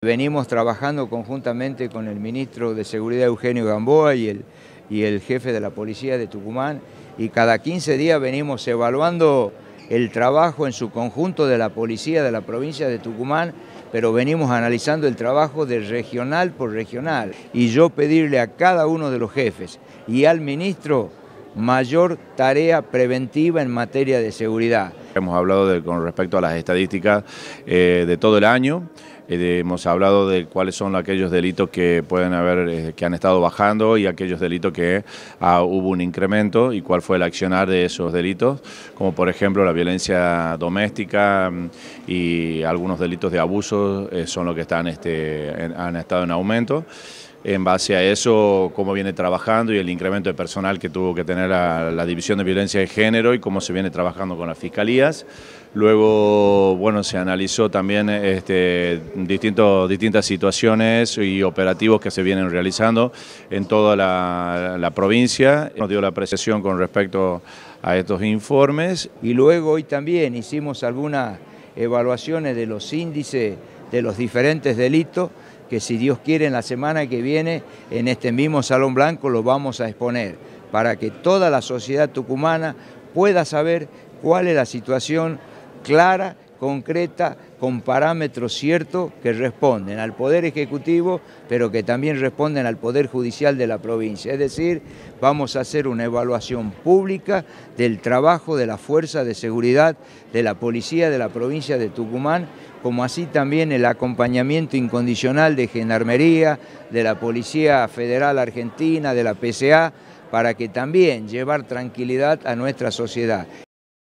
Venimos trabajando conjuntamente con el ministro de Seguridad Eugenio Gamboa y el, y el jefe de la policía de Tucumán y cada 15 días venimos evaluando el trabajo en su conjunto de la policía de la provincia de Tucumán, pero venimos analizando el trabajo de regional por regional. Y yo pedirle a cada uno de los jefes y al ministro mayor tarea preventiva en materia de seguridad. Hemos hablado con respecto a las estadísticas eh, de todo el año. Eh, hemos hablado de cuáles son aquellos delitos que pueden haber, eh, que han estado bajando y aquellos delitos que ah, hubo un incremento y cuál fue el accionar de esos delitos, como por ejemplo la violencia doméstica mm, y algunos delitos de abuso eh, son los que están, este, han estado en aumento en base a eso cómo viene trabajando y el incremento de personal que tuvo que tener la División de Violencia de Género y cómo se viene trabajando con las fiscalías. Luego, bueno, se analizó también este, distintas situaciones y operativos que se vienen realizando en toda la, la provincia. Nos dio la apreciación con respecto a estos informes. Y luego hoy también hicimos algunas evaluaciones de los índices de los diferentes delitos que si Dios quiere en la semana que viene en este mismo Salón Blanco lo vamos a exponer para que toda la sociedad tucumana pueda saber cuál es la situación clara concreta, con parámetros ciertos que responden al Poder Ejecutivo, pero que también responden al Poder Judicial de la provincia. Es decir, vamos a hacer una evaluación pública del trabajo de la Fuerza de Seguridad de la Policía de la provincia de Tucumán, como así también el acompañamiento incondicional de Gendarmería, de la Policía Federal Argentina, de la PCA, para que también llevar tranquilidad a nuestra sociedad.